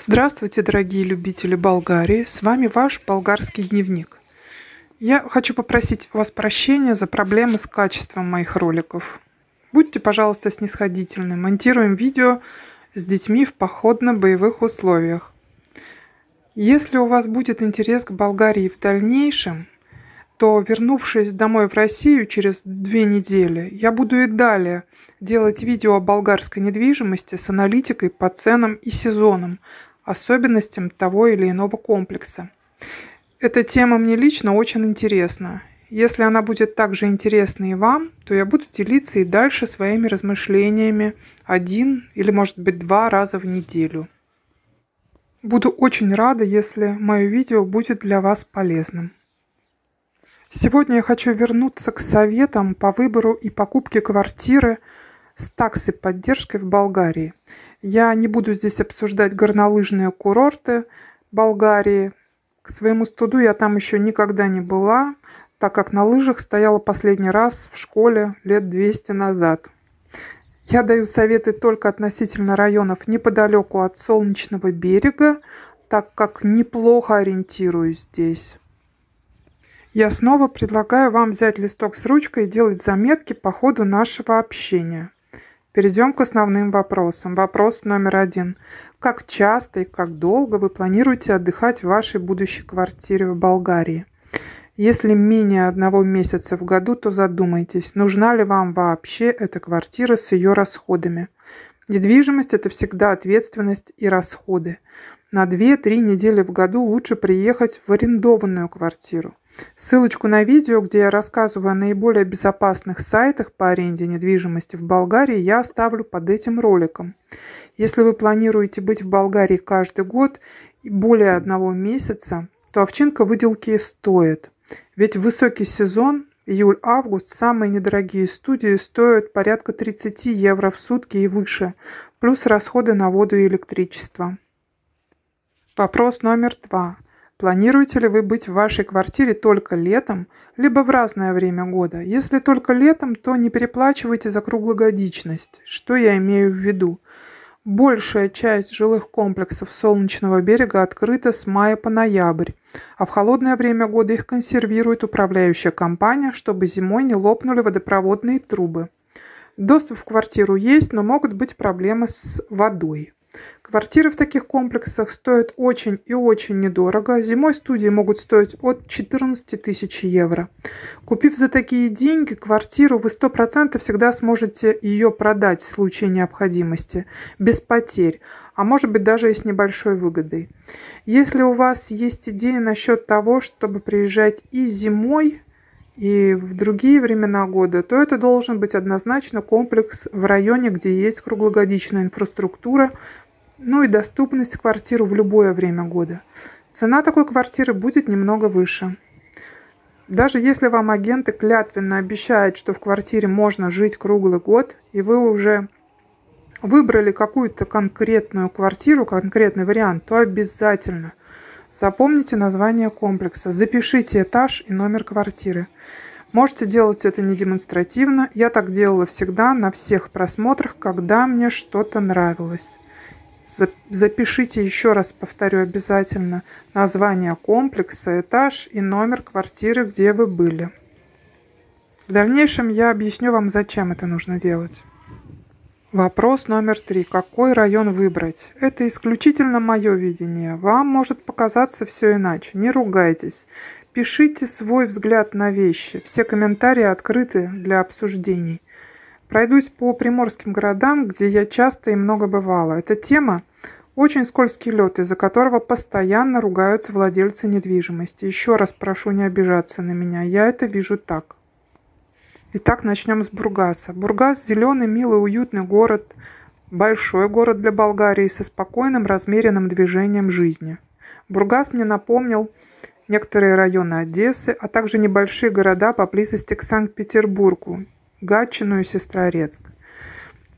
Здравствуйте, дорогие любители Болгарии! С вами ваш болгарский дневник. Я хочу попросить вас прощения за проблемы с качеством моих роликов. Будьте, пожалуйста, снисходительны. Монтируем видео с детьми в походно-боевых условиях. Если у вас будет интерес к Болгарии в дальнейшем, то, вернувшись домой в Россию через две недели, я буду и далее делать видео о болгарской недвижимости с аналитикой по ценам и сезонам, особенностям того или иного комплекса. Эта тема мне лично очень интересна. Если она будет также интересна и вам, то я буду делиться и дальше своими размышлениями один или, может быть, два раза в неделю. Буду очень рада, если мое видео будет для вас полезным. Сегодня я хочу вернуться к советам по выбору и покупке квартиры с такси поддержкой в Болгарии – я не буду здесь обсуждать горнолыжные курорты Болгарии. К своему студу я там еще никогда не была, так как на лыжах стояла последний раз в школе лет 200 назад. Я даю советы только относительно районов неподалеку от Солнечного берега, так как неплохо ориентируюсь здесь. Я снова предлагаю вам взять листок с ручкой и делать заметки по ходу нашего общения. Перейдем к основным вопросам. Вопрос номер один. Как часто и как долго вы планируете отдыхать в вашей будущей квартире в Болгарии? Если менее одного месяца в году, то задумайтесь, нужна ли вам вообще эта квартира с ее расходами. Недвижимость – это всегда ответственность и расходы. На 2-3 недели в году лучше приехать в арендованную квартиру – Ссылочку на видео, где я рассказываю о наиболее безопасных сайтах по аренде недвижимости в Болгарии, я оставлю под этим роликом. Если вы планируете быть в Болгарии каждый год более одного месяца, то овчинка выделки стоит. Ведь высокий сезон, июль-август, самые недорогие студии стоят порядка 30 евро в сутки и выше, плюс расходы на воду и электричество. Вопрос номер два. Планируете ли вы быть в вашей квартире только летом, либо в разное время года? Если только летом, то не переплачивайте за круглогодичность. Что я имею в виду? Большая часть жилых комплексов Солнечного берега открыта с мая по ноябрь, а в холодное время года их консервирует управляющая компания, чтобы зимой не лопнули водопроводные трубы. Доступ в квартиру есть, но могут быть проблемы с водой. Квартиры в таких комплексах стоят очень и очень недорого. Зимой студии могут стоить от 14 тысяч евро. Купив за такие деньги квартиру, вы 100% всегда сможете ее продать в случае необходимости, без потерь, а может быть даже и с небольшой выгодой. Если у вас есть идея насчет того, чтобы приезжать и зимой, и в другие времена года, то это должен быть однозначно комплекс в районе, где есть круглогодичная инфраструктура, ну и доступность квартиру в любое время года. Цена такой квартиры будет немного выше. Даже если вам агенты клятвенно обещают, что в квартире можно жить круглый год, и вы уже выбрали какую-то конкретную квартиру, конкретный вариант, то обязательно запомните название комплекса, запишите этаж и номер квартиры. Можете делать это не демонстративно. Я так делала всегда на всех просмотрах, когда мне что-то нравилось. Запишите еще раз, повторю обязательно, название комплекса, этаж и номер квартиры, где вы были. В дальнейшем я объясню вам, зачем это нужно делать. Вопрос номер три. Какой район выбрать? Это исключительно мое видение. Вам может показаться все иначе. Не ругайтесь. Пишите свой взгляд на вещи. Все комментарии открыты для обсуждений. Пройдусь по приморским городам, где я часто и много бывала. Эта тема – очень скользкий лед, из-за которого постоянно ругаются владельцы недвижимости. Еще раз прошу не обижаться на меня, я это вижу так. Итак, начнем с Бургаса. Бургас – зеленый, милый, уютный город, большой город для Болгарии со спокойным, размеренным движением жизни. Бургас мне напомнил некоторые районы Одессы, а также небольшие города поблизости к Санкт-Петербургу Гатчину и Сестрорецк.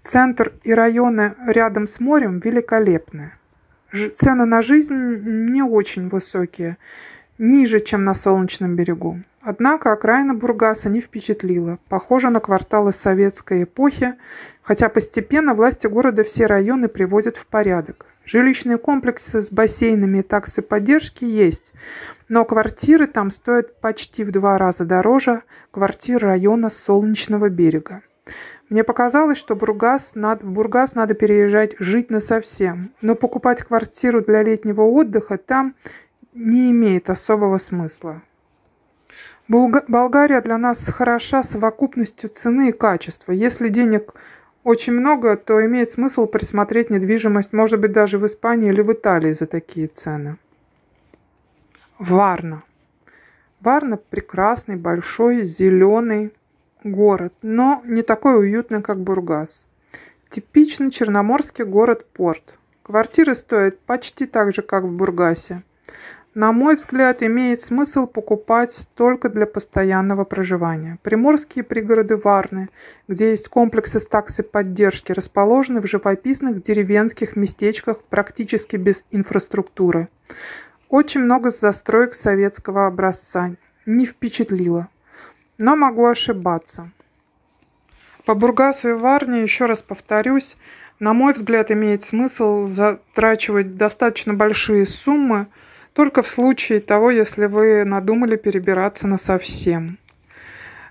Центр и районы рядом с морем великолепны. Ж цены на жизнь не очень высокие, ниже, чем на Солнечном берегу. Однако окраина Бургаса не впечатлила. Похоже на кварталы советской эпохи, хотя постепенно власти города все районы приводят в порядок. Жилищные комплексы с бассейнами и таксы поддержки есть, но квартиры там стоят почти в два раза дороже квартир района Солнечного берега. Мне показалось, что Бургас надо, в Бургас надо переезжать жить на совсем, но покупать квартиру для летнего отдыха там не имеет особого смысла. Булга... Болгария для нас хороша совокупностью цены и качества. Если денег очень много, то имеет смысл присмотреть недвижимость, может быть, даже в Испании или в Италии за такие цены. Варна. Варна прекрасный, большой, зеленый город, но не такой уютный, как Бургас. Типичный черноморский город-порт. Квартиры стоят почти так же, как в Бургасе на мой взгляд, имеет смысл покупать только для постоянного проживания. Приморские пригороды Варны, где есть комплексы таксы поддержки, расположены в живописных деревенских местечках практически без инфраструктуры. Очень много застроек советского образца. Не впечатлило. Но могу ошибаться. По Бургасу и Варне, еще раз повторюсь, на мой взгляд, имеет смысл затрачивать достаточно большие суммы – только в случае того, если вы надумали перебираться на совсем.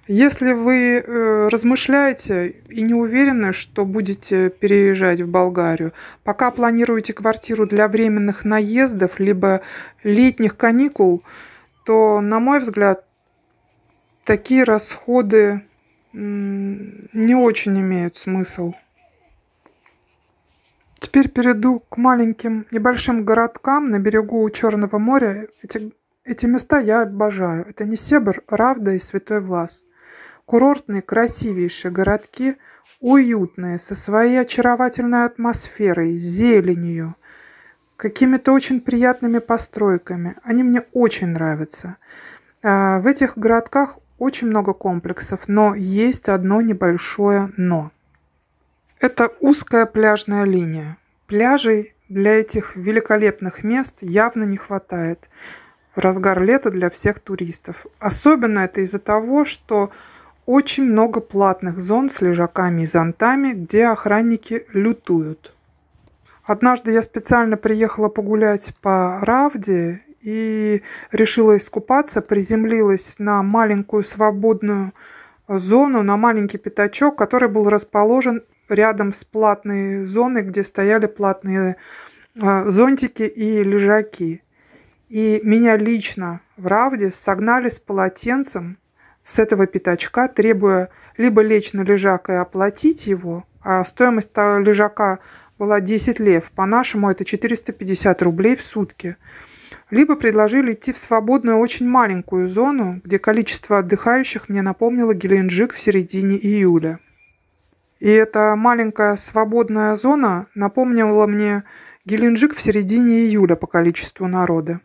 Если вы э, размышляете и не уверены, что будете переезжать в Болгарию, пока планируете квартиру для временных наездов либо летних каникул, то, на мой взгляд, такие расходы не очень имеют смысл. Теперь перейду к маленьким небольшим городкам на берегу Черного моря. Эти, эти места я обожаю. Это не Себр, а Равда и Святой Влас. Курортные, красивейшие городки, уютные, со своей очаровательной атмосферой, зеленью, какими-то очень приятными постройками. Они мне очень нравятся. А, в этих городках очень много комплексов, но есть одно небольшое «но». Это узкая пляжная линия. Пляжей для этих великолепных мест явно не хватает в разгар лета для всех туристов. Особенно это из-за того, что очень много платных зон с лежаками и зонтами, где охранники лютуют. Однажды я специально приехала погулять по Равде и решила искупаться, приземлилась на маленькую свободную зону на маленький пятачок, который был расположен рядом с платной зоной, где стояли платные э, зонтики и лежаки. И меня лично в Равде согнали с полотенцем с этого пятачка, требуя либо лечь на лежак и оплатить его, а стоимость лежака была 10 лев, по-нашему это 450 рублей в сутки – либо предложили идти в свободную очень маленькую зону, где количество отдыхающих мне напомнило Геленджик в середине июля. И эта маленькая свободная зона напомнила мне Геленджик в середине июля по количеству народа.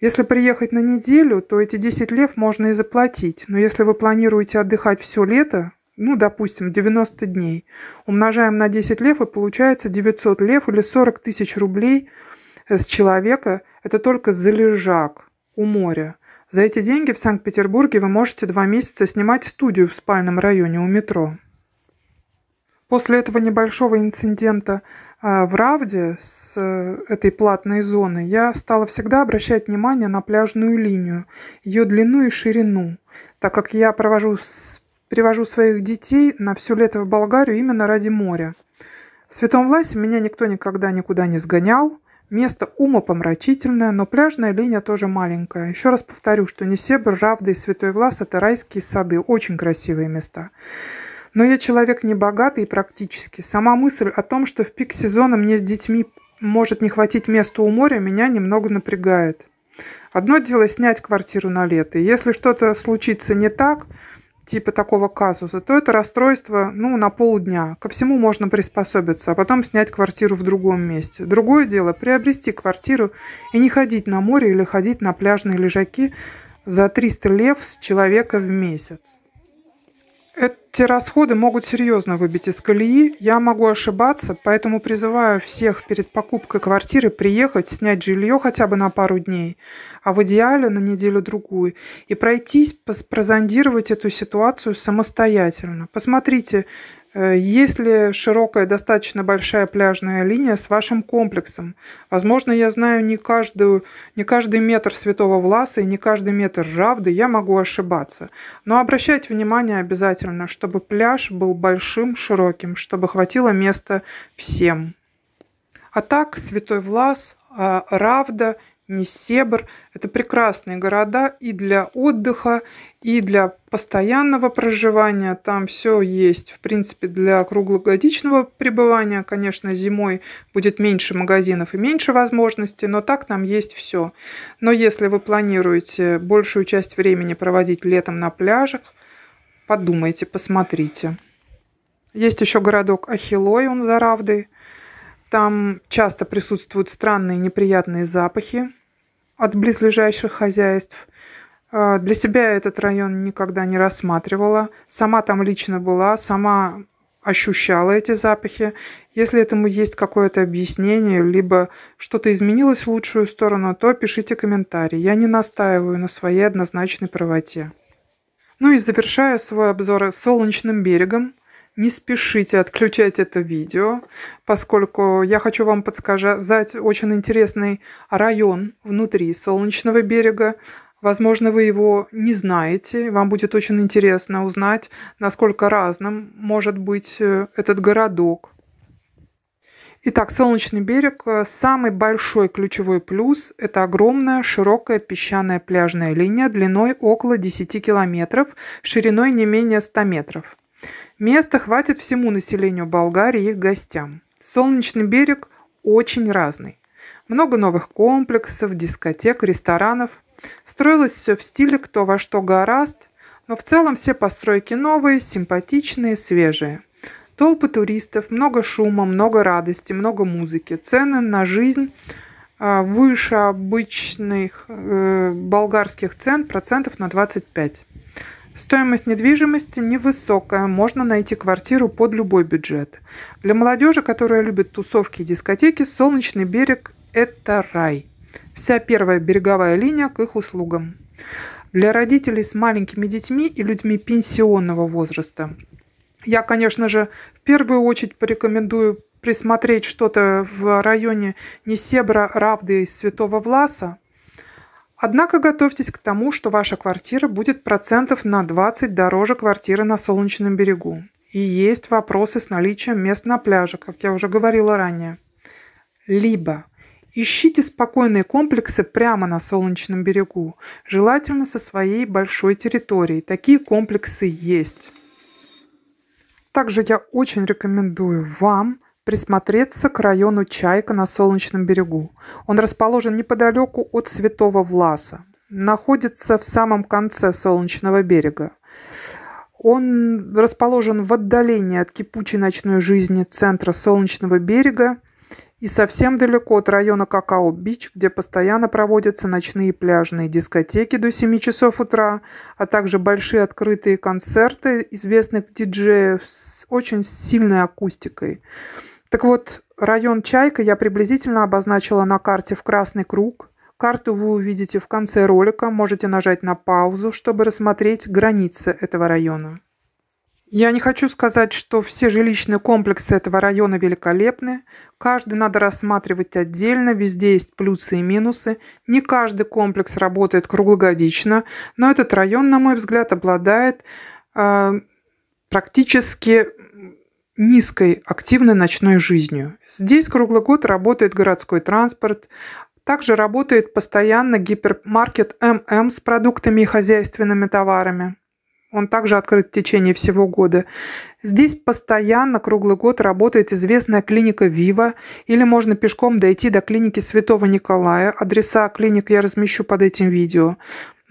Если приехать на неделю, то эти 10 лев можно и заплатить, но если вы планируете отдыхать все лето, ну, допустим, 90 дней, умножаем на 10 лев и получается 900 лев или 40 тысяч рублей – с человека – это только залежак у моря. За эти деньги в Санкт-Петербурге вы можете два месяца снимать студию в спальном районе у метро. После этого небольшого инцидента а, в Равде с э, этой платной зоны я стала всегда обращать внимание на пляжную линию, ее длину и ширину, так как я провожу, привожу своих детей на все лето в Болгарию именно ради моря. В Святом Власе меня никто никогда никуда не сгонял, Место ума помрачительное, но пляжная линия тоже маленькая. Еще раз повторю, что Несебр, Равда и Святой Влас – это райские сады, очень красивые места. Но я человек не богатый и практически. Сама мысль о том, что в пик сезона мне с детьми может не хватить места у моря, меня немного напрягает. Одно дело снять квартиру на лето. Если что-то случится не так – типа такого казуса, то это расстройство ну, на полдня. Ко всему можно приспособиться, а потом снять квартиру в другом месте. Другое дело – приобрести квартиру и не ходить на море или ходить на пляжные лежаки за 300 лев с человека в месяц. Эти расходы могут серьезно выбить из колеи. Я могу ошибаться, поэтому призываю всех перед покупкой квартиры приехать, снять жилье хотя бы на пару дней, а в идеале на неделю-другую, и пройтись, прозондировать эту ситуацию самостоятельно. Посмотрите, Э, Если широкая, достаточно большая пляжная линия с вашим комплексом, возможно, я знаю не, каждую, не каждый метр Святого Власа и не каждый метр Равды, я могу ошибаться. Но обращайте внимание обязательно, чтобы пляж был большим, широким, чтобы хватило места всем. А так, Святой Влас, а, Равда – Несебр. Это прекрасные города и для отдыха, и для постоянного проживания. Там все есть, в принципе, для круглогодичного пребывания. Конечно, зимой будет меньше магазинов и меньше возможностей, но так там есть все. Но если вы планируете большую часть времени проводить летом на пляжах, подумайте, посмотрите. Есть еще городок Ахилой, он за Равдой. Там часто присутствуют странные неприятные запахи от близлежащих хозяйств. А, для себя этот район никогда не рассматривала. Сама там лично была, сама ощущала эти запахи. Если этому есть какое-то объяснение, либо что-то изменилось в лучшую сторону, то пишите комментарий. Я не настаиваю на своей однозначной правоте. Ну и завершаю свой обзор солнечным берегом, не спешите отключать это видео, поскольку я хочу вам подсказать очень интересный район внутри Солнечного берега. Возможно, вы его не знаете. Вам будет очень интересно узнать, насколько разным может быть э, этот городок. Итак, Солнечный берег. Э, самый большой ключевой плюс – это огромная широкая песчаная пляжная линия длиной около 10 километров, шириной не менее 100 метров. Места хватит всему населению Болгарии и их гостям. Солнечный берег очень разный. Много новых комплексов, дискотек, ресторанов. Строилось все в стиле кто во что гораст, но в целом все постройки новые, симпатичные, свежие. Толпы туристов, много шума, много радости, много музыки. Цены на жизнь а, выше обычных э, болгарских цен процентов на 25. Стоимость недвижимости невысокая, можно найти квартиру под любой бюджет. Для молодежи, которая любит тусовки и дискотеки, солнечный берег – это рай. Вся первая береговая линия к их услугам. Для родителей с маленькими детьми и людьми пенсионного возраста. Я, конечно же, в первую очередь порекомендую присмотреть что-то в районе Несебра, Равды и Святого Власа, Однако готовьтесь к тому, что ваша квартира будет процентов на 20 дороже квартиры на Солнечном берегу. И есть вопросы с наличием мест на пляже, как я уже говорила ранее. Либо ищите спокойные комплексы прямо на Солнечном берегу, желательно со своей большой территорией. Такие комплексы есть. Также я очень рекомендую вам присмотреться к району Чайка на Солнечном берегу. Он расположен неподалеку от Святого Власа. Находится в самом конце Солнечного берега. Он расположен в отдалении от кипучей ночной жизни центра Солнечного берега и совсем далеко от района Какао-Бич, где постоянно проводятся ночные пляжные дискотеки до 7 часов утра, а также большие открытые концерты известных диджеев с очень сильной акустикой. Так вот, район Чайка я приблизительно обозначила на карте в красный круг. Карту вы увидите в конце ролика, можете нажать на паузу, чтобы рассмотреть границы этого района. Я не хочу сказать, что все жилищные комплексы этого района великолепны. Каждый надо рассматривать отдельно, везде есть плюсы и минусы. Не каждый комплекс работает круглогодично, но этот район, на мой взгляд, обладает э, практически низкой активной ночной жизнью. Здесь круглый год работает городской транспорт, также работает постоянно гипермаркет ММ с продуктами и хозяйственными товарами. Он также открыт в течение всего года. Здесь постоянно круглый год работает известная клиника Вива, или можно пешком дойти до клиники Святого Николая. Адреса клиник я размещу под этим видео.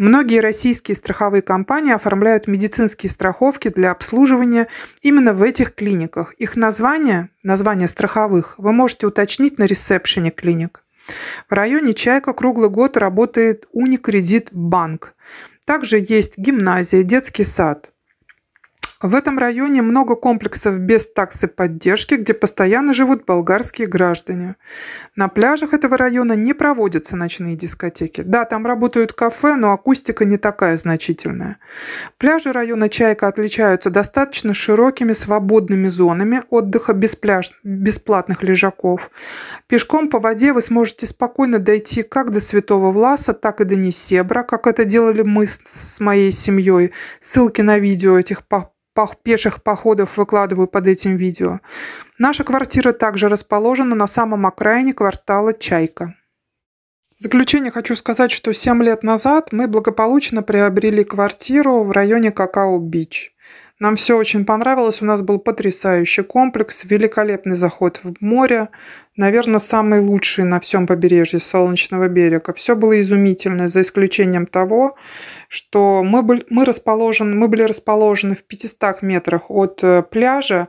Многие российские страховые компании оформляют медицинские страховки для обслуживания именно в этих клиниках. Их название, название страховых, вы можете уточнить на ресепшене клиник. В районе Чайка круглый год работает Уникредит Банк. Также есть гимназия, детский сад. В этом районе много комплексов без таксы поддержки, где постоянно живут болгарские граждане. На пляжах этого района не проводятся ночные дискотеки. Да, там работают кафе, но акустика не такая значительная. Пляжи района Чайка отличаются достаточно широкими свободными зонами отдыха без пляж, бесплатных лежаков. Пешком по воде вы сможете спокойно дойти как до Святого Власа, так и до Несебра, как это делали мы с, моей семьей. Ссылки на видео этих поход пеших походов выкладываю под этим видео. Наша квартира также расположена на самом окраине квартала Чайка. В заключение хочу сказать, что 7 лет назад мы благополучно приобрели квартиру в районе Какао-Бич. Нам все очень понравилось, у нас был потрясающий комплекс, великолепный заход в море, наверное, самый лучший на всем побережье Солнечного берега. Все было изумительно, за исключением того, что мы были, мы расположены, мы были расположены в 500 метрах от э, пляжа,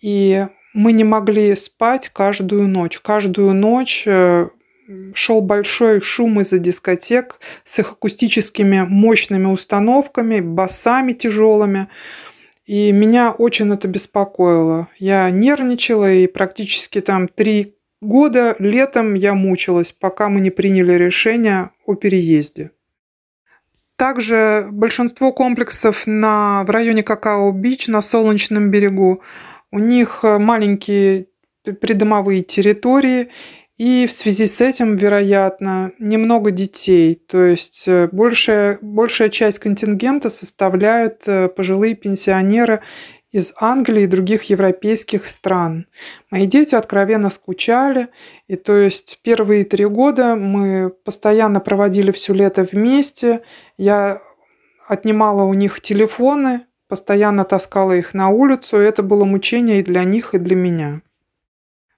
и мы не могли спать каждую ночь. Каждую ночь э, шел большой шум из-за дискотек с их акустическими мощными установками, басами тяжелыми. И меня очень это беспокоило. Я нервничала, и практически там три года летом я мучилась, пока мы не приняли решение о переезде. Также большинство комплексов на, в районе Какао-Бич на Солнечном берегу, у них маленькие придомовые территории, и в связи с этим, вероятно, немного детей. То есть э, большая, большая часть контингента составляют э, пожилые пенсионеры из Англии и других европейских стран. Мои дети откровенно скучали, и то есть первые три года мы постоянно проводили все лето вместе. Я отнимала у них телефоны, постоянно таскала их на улицу, и это было мучение и для них, и для меня.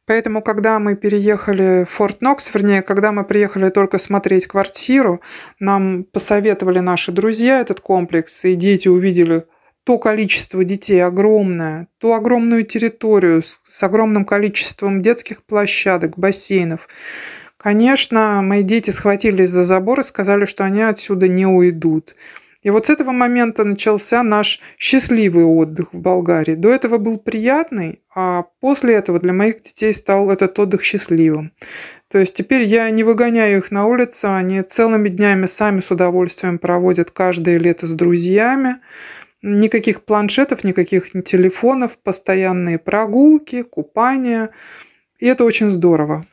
Поэтому, когда мы переехали в Форт Нокс, вернее, когда мы приехали только смотреть квартиру, нам посоветовали наши друзья этот комплекс, и дети увидели то количество детей огромное, ту огромную территорию с, с огромным количеством детских площадок, бассейнов. Конечно, мои дети схватились за забор и сказали, что они отсюда не уйдут. И вот с этого момента начался наш счастливый отдых в Болгарии. До этого был приятный, а после этого для моих детей стал этот отдых счастливым. То есть теперь я не выгоняю их на улицу, они целыми днями сами с удовольствием проводят каждое лето с друзьями. Никаких планшетов, никаких телефонов, постоянные прогулки, купания. И это очень здорово.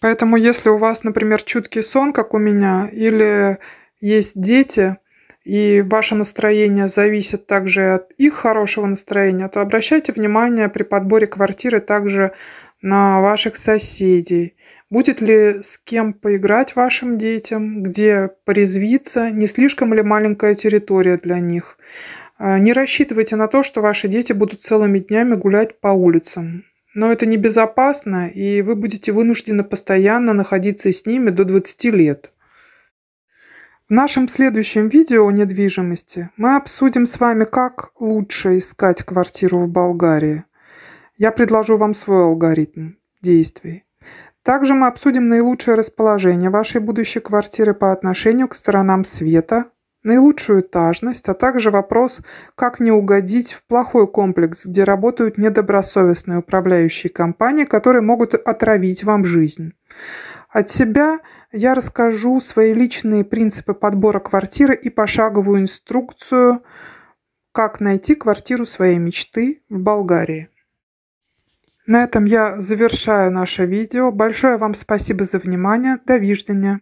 Поэтому если у вас, например, чуткий сон, как у меня, или есть дети, и ваше настроение зависит также от их хорошего настроения, то обращайте внимание при подборе квартиры также на ваших соседей. Будет ли с кем поиграть вашим детям, где порезвиться, не слишком ли маленькая территория для них. А, не рассчитывайте на то, что ваши дети будут целыми днями гулять по улицам. Но это небезопасно, и вы будете вынуждены постоянно находиться с ними до 20 лет. В нашем следующем видео о недвижимости мы обсудим с вами, как лучше искать квартиру в Болгарии. Я предложу вам свой алгоритм действий. Также мы обсудим наилучшее расположение вашей будущей квартиры по отношению к сторонам света, наилучшую этажность, а также вопрос, как не угодить в плохой комплекс, где работают недобросовестные управляющие компании, которые могут отравить вам жизнь. От себя – я расскажу свои личные принципы подбора квартиры и пошаговую инструкцию, как найти квартиру своей мечты в Болгарии. На этом я завершаю наше видео. Большое вам спасибо за внимание. До виждения.